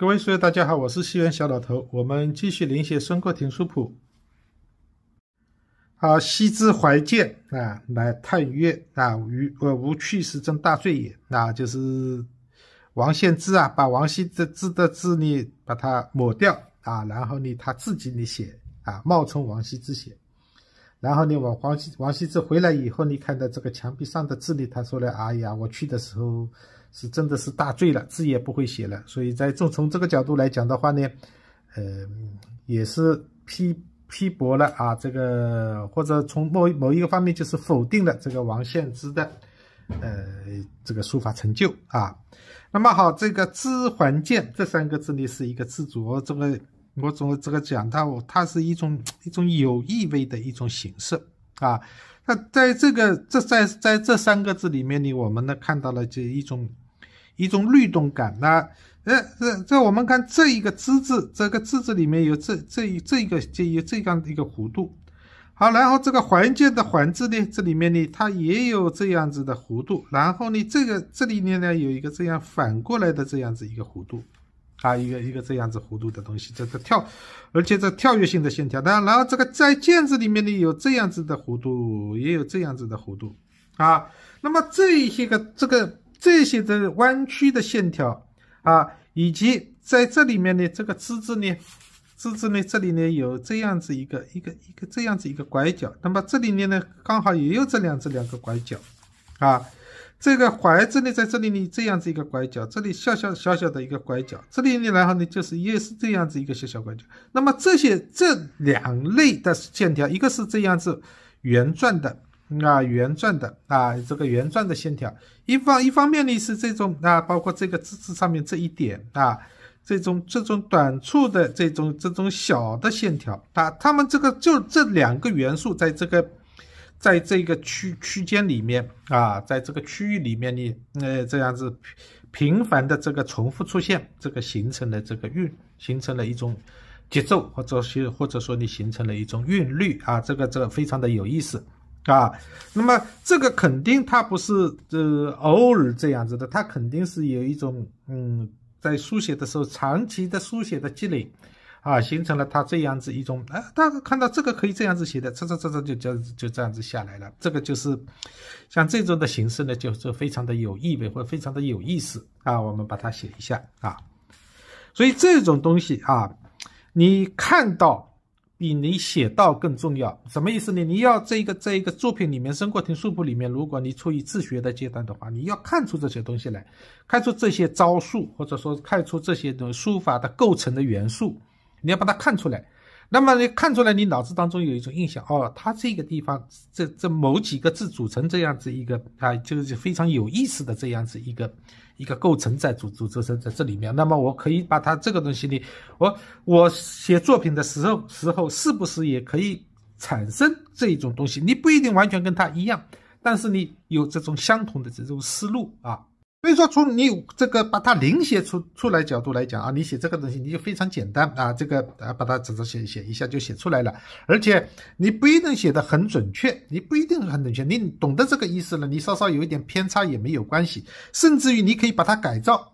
各位书友，大家好，我是西园小老头，我们继续临写孙过庭书谱。好，羲之怀剑啊，来探曰啊，于呃无去时，真大罪也。那就是王献之啊，把王羲的字的字呢，把它抹掉啊，然后呢，他自己呢写啊，冒充王羲之写。然后呢，王王羲王羲之回来以后，你看到这个墙壁上的字呢，他说了，哎呀，我去的时候。是真的是大醉了，字也不会写了，所以，在从从这个角度来讲的话呢，呃，也是批批驳了啊，这个或者从某某一个方面就是否定了这个王献之的，呃，这个书法成就啊。那么好，这个“知还”“建”这三个字呢，是一个自主，这个我总这个讲它，它是一种一种有意味的一种形式啊。那在这个这在在这三个字里面呢，我们呢看到了这一种一种律动感。那，呃，这这我们看这一个之字，这个之字里面有这这一这一个就有这样的一个弧度。好，然后这个环节的环字呢，这里面呢它也有这样子的弧度。然后呢，这个这里面呢有一个这样反过来的这样子一个弧度。啊，一个一个这样子弧度的东西这个跳，而且这跳跃性的线条，当然然后这个在毽子里面呢，有这样子的弧度，也有这样子的弧度啊。那么这些个这个这些的弯曲的线条啊，以及在这里面呢，这个枝子呢，枝子呢这里呢有这样子一个一个一个这样子一个拐角，那么这里面呢刚好也有这两这两个拐角啊。这个拐子呢，在这里呢，这样子一个拐角，这里小小小小的一个拐角，这里呢，然后呢，就是也是这样子一个小小拐角。那么这些这两类的线条，一个是这样子圆转的啊，圆转的啊，这个圆转的线条。一方一方面呢是这种啊，包括这个支支上面这一点啊，这种这种短促的这种这种小的线条。啊，他们这个就这两个元素在这个。在这个区区间里面啊，在这个区域里面你呃，这样子频繁的这个重复出现，这个形成了这个运，形成了一种节奏，或者是或者说你形成了一种韵律啊，这个这个非常的有意思啊。那么这个肯定它不是呃偶尔这样子的，它肯定是有一种嗯，在书写的时候长期的书写的积累。啊，形成了他这样子一种，啊，大家看到这个可以这样子写的，这这这这就就就这样子下来了。这个就是像这种的形式呢，就是非常的有意味，或者非常的有意思啊。我们把它写一下啊。所以这种东西啊，你看到比你写到更重要。什么意思呢？你要这个这一个作品里面，生过庭书谱里面，如果你处于自学的阶段的话，你要看出这些东西来，看出这些招数，或者说看出这些东书法的构成的元素。你要把它看出来，那么你看出来，你脑子当中有一种印象哦，它这个地方这这某几个字组成这样子一个啊，就是非常有意思的这样子一个一个构成在组组成在这里面。那么我可以把它这个东西呢，我我写作品的时候时候是不是也可以产生这一种东西？你不一定完全跟它一样，但是你有这种相同的这种思路啊。所以说，从你这个把它临写出出来角度来讲啊，你写这个东西你就非常简单啊，这个啊把它只是写写一下就写出来了，而且你不一定写的很准确，你不一定很准确，你懂得这个意思了，你稍稍有一点偏差也没有关系，甚至于你可以把它改造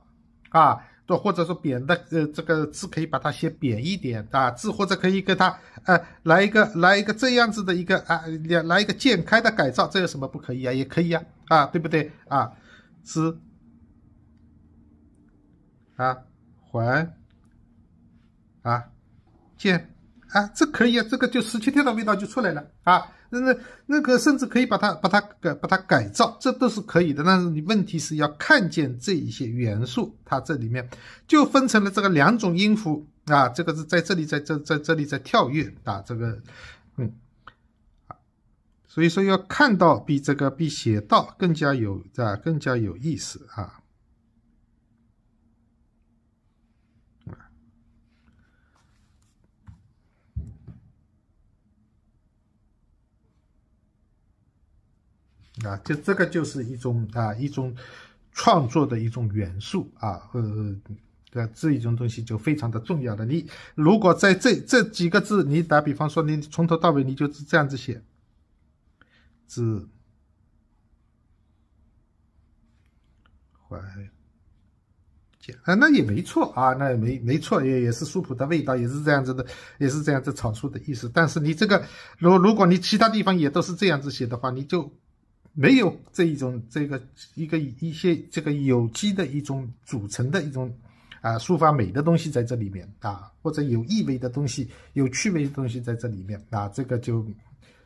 啊，都或者说扁的呃这个字可以把它写扁一点啊字或者可以给它呃来一个来一个这样子的一个啊来来一个渐开的改造，这有什么不可以啊？也可以啊啊对不对啊？是。啊，环，啊，见啊，这可以，啊，这个就十七天的味道就出来了啊。那那那个甚至可以把它把它改把它改造，这都是可以的。但是你问题是要看见这一些元素，它这里面就分成了这个两种音符啊。这个是在这里，在这在这里在跳跃啊。这个，嗯，啊，所以说要看到比这个比写到更加有啊，更加有意思啊。啊，就这个就是一种啊，一种创作的一种元素啊，呃，这一种东西就非常的重要的。你如果在这这几个字，你打比方说，你从头到尾你就是这样子写，是怀简啊，那也没错啊，那也没没错，也也是书谱的味道，也是这样子的，也是这样子草书的意思。但是你这个，如如果你其他地方也都是这样子写的话，你就。没有这一种这个一个一些这个有机的一种组成的一种啊书法美的东西在这里面啊，或者有意味的东西有趣味的东西在这里面啊，这个就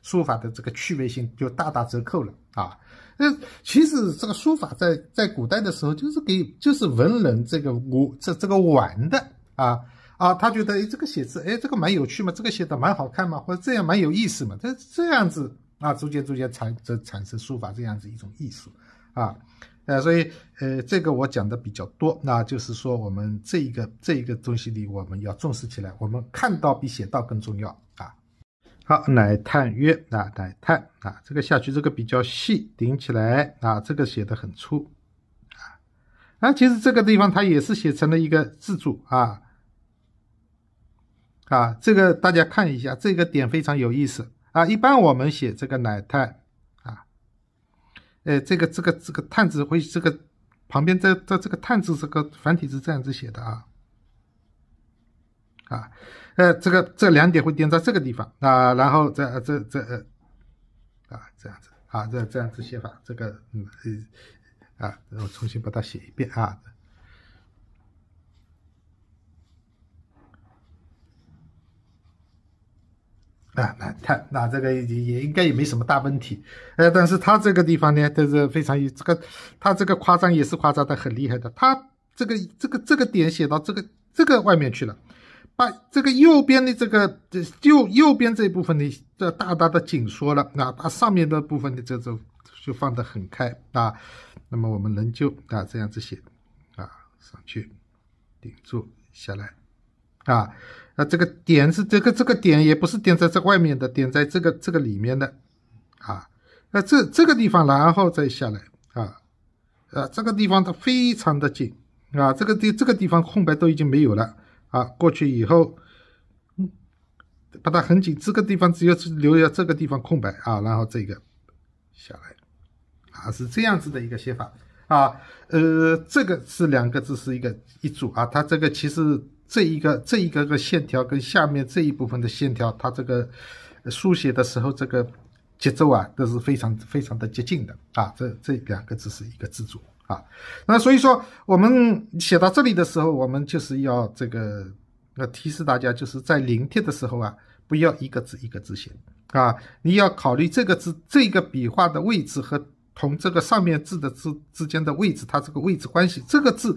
书法的这个趣味性就大打折扣了啊。那其实这个书法在在古代的时候就是给就是文人这个我这这个玩的啊啊，他觉得哎这个写字哎这个蛮有趣嘛，这个写的蛮好看嘛，或者这样蛮有意思嘛，他这样子。啊，逐渐逐渐产这产生书法这样子一种艺术，啊，呃，所以呃，这个我讲的比较多，那就是说我们这一个这一个东西里我们要重视起来，我们看到比写到更重要啊。好，乃叹曰，啊，乃叹，啊，这个下去这个比较细，顶起来，啊，这个写的很粗，啊，啊，其实这个地方它也是写成了一个字柱啊，啊，这个大家看一下，这个点非常有意思。啊，一般我们写这个“奶炭”啊，哎，这个这个这个“碳字会这个旁边这这这个“碳字这个繁体字这样子写的啊，啊，呃，这个这两点会点在这个地方啊，然后这这这呃，啊，这样子，啊，这这样子写法，这个嗯，啊，我重新把它写一遍啊。啊，那它那这个也也应该也没什么大问题，呃，但是它这个地方呢，就是非常有这个，它这个夸张也是夸张的很厉害的，它这个这个这个点写到这个这个外面去了，把这个右边的这个这右右边这一部分的这大大的紧缩了，那它上面的部分的这种就放的很开啊，那么我们仍旧啊这样子写，啊上去顶住下来。啊，那这个点是这个这个点，也不是点在这外面的，点在这个这个里面的，啊，那这这个地方然后再下来，啊，啊这个地方它非常的紧，啊，这个地这个地方空白都已经没有了，啊，过去以后，嗯，把它很紧，这个地方只有留下这个地方空白啊，然后这个下来，啊，是这样子的一个写法，啊，呃，这个是两个字是一个一组啊，它这个其实。这一个这一个个线条跟下面这一部分的线条，它这个书写的时候，这个节奏啊，都是非常非常的接近的啊。这这两个字是一个字组啊。那所以说，我们写到这里的时候，我们就是要这个要提示大家，就是在临帖的时候啊，不要一个字一个字写啊，你要考虑这个字这个笔画的位置和同这个上面字的字之间的位置，它这个位置关系，这个字。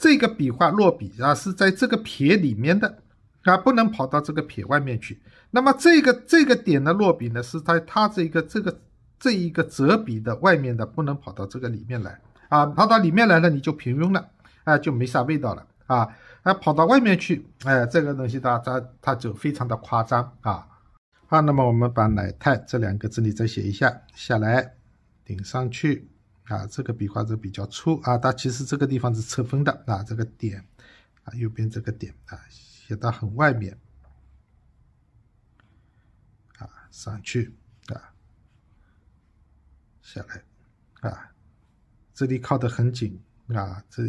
这个笔画落笔啊，是在这个撇里面的，啊，不能跑到这个撇外面去。那么这个这个点的落笔呢，是在它这个这个这一个折笔的外面的，不能跑到这个里面来啊，跑到里面来了你就平庸了，啊，就没啥味道了啊，啊，跑到外面去，哎，这个东西它它它就非常的夸张啊。好，那么我们把“奶”“太”这两个字你再写一下，下来顶上去。啊，这个笔画就比较粗啊，它其实这个地方是侧锋的啊，这个点啊，右边这个点啊，写到很外面啊，上去啊，下来啊，这里靠得很紧啊，这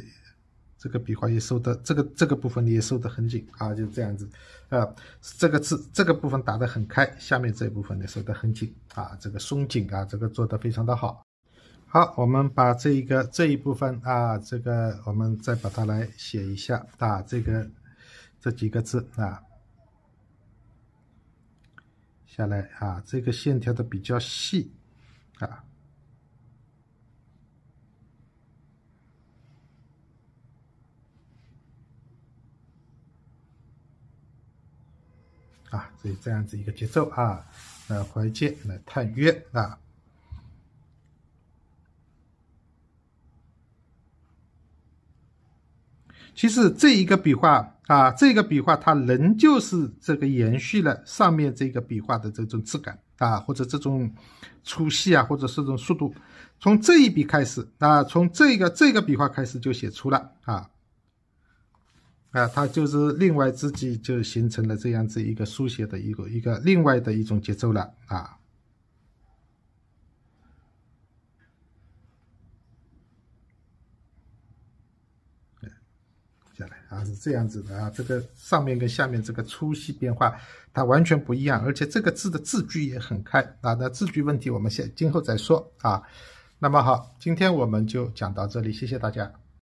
这个笔画也收的，这个这个部分也收得很紧啊，就这样子啊，这个字这个部分打的很开，下面这一部分呢收得很紧啊，这个松紧啊，这个做的非常的好。好，我们把这一个这一部分啊，这个我们再把它来写一下，打这个这几个字啊，下来啊，这个线条的比较细啊，啊，所以这样子一个节奏啊，来怀键来探约啊。其实这一个笔画啊，这个笔画它仍旧是这个延续了上面这个笔画的这种质感啊，或者这种粗细啊，或者是这种速度。从这一笔开始，啊，从这个这个笔画开始就写出了啊，啊，它就是另外自己就形成了这样子一个书写的一个一个另外的一种节奏了啊。啊，是这样子的啊，这个上面跟下面这个粗细变化，它完全不一样，而且这个字的字距也很开啊。那字距问题，我们先今后再说啊。那么好，今天我们就讲到这里，谢谢大家。